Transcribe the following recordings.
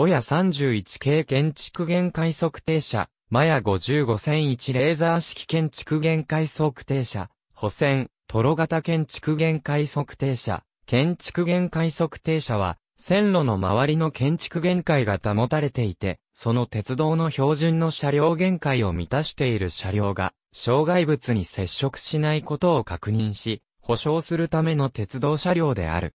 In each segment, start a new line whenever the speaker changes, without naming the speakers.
親31系建築限界測定車、マヤ55001レーザー式建築限界測定車、補線、トロ型建築限界測定車、建築限界測定車は、線路の周りの建築限界が保たれていて、その鉄道の標準の車両限界を満たしている車両が、障害物に接触しないことを確認し、保証するための鉄道車両である。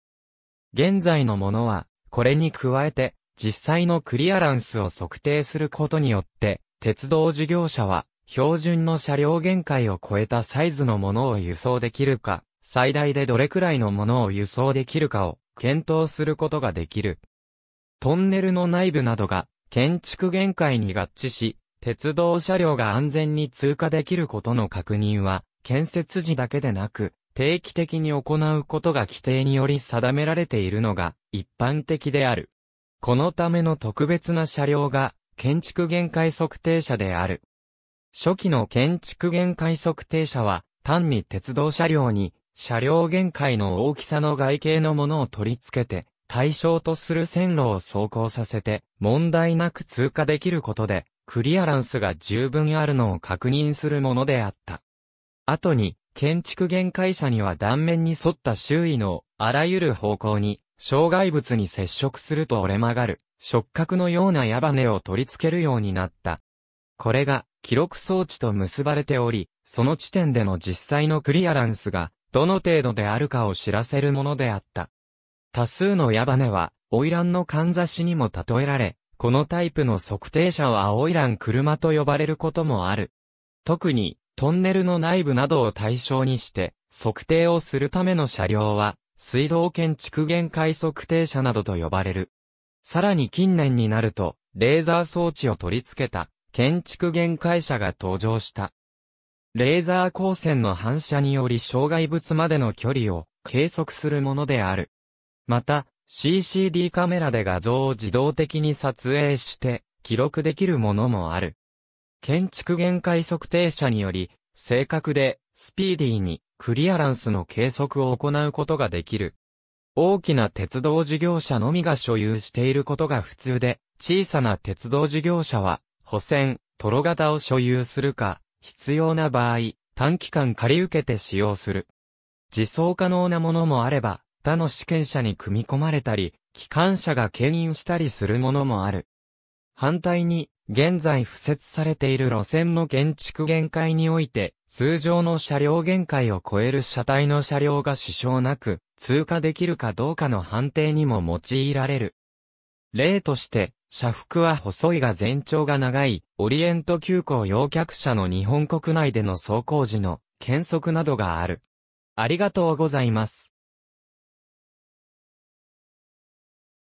現在のものは、これに加えて、実際のクリアランスを測定することによって、鉄道事業者は、標準の車両限界を超えたサイズのものを輸送できるか、最大でどれくらいのものを輸送できるかを検討することができる。トンネルの内部などが建築限界に合致し、鉄道車両が安全に通過できることの確認は、建設時だけでなく、定期的に行うことが規定により定められているのが一般的である。このための特別な車両が建築限界測定車である。初期の建築限界測定車は単に鉄道車両に車両限界の大きさの外形のものを取り付けて対象とする線路を走行させて問題なく通過できることでクリアランスが十分あるのを確認するものであった。後に建築限界車には断面に沿った周囲のあらゆる方向に障害物に接触すると折れ曲がる、触覚のような矢羽を取り付けるようになった。これが、記録装置と結ばれており、その地点での実際のクリアランスが、どの程度であるかを知らせるものであった。多数の矢羽は、花魁のかんざしにも例えられ、このタイプの測定車はオイラン車と呼ばれることもある。特に、トンネルの内部などを対象にして、測定をするための車両は、水道建築限界測定車などと呼ばれる。さらに近年になると、レーザー装置を取り付けた、建築限界車が登場した。レーザー光線の反射により障害物までの距離を計測するものである。また、CCD カメラで画像を自動的に撮影して記録できるものもある。建築限界測定車により、正確でスピーディーにクリアランスの計測を行うことができる。大きな鉄道事業者のみが所有していることが普通で、小さな鉄道事業者は、補線、トロ型を所有するか、必要な場合、短期間借り受けて使用する。自走可能なものもあれば、他の試験者に組み込まれたり、機関車が牽引したりするものもある。反対に、現在付設されている路線の建築限界において、通常の車両限界を超える車体の車両が支障なく、通過できるかどうかの判定にも用いられる。例として、車幅は細いが全長が長い、オリエント急行用客車の日本国内での走行時の、検速などがある。ありがとうございます。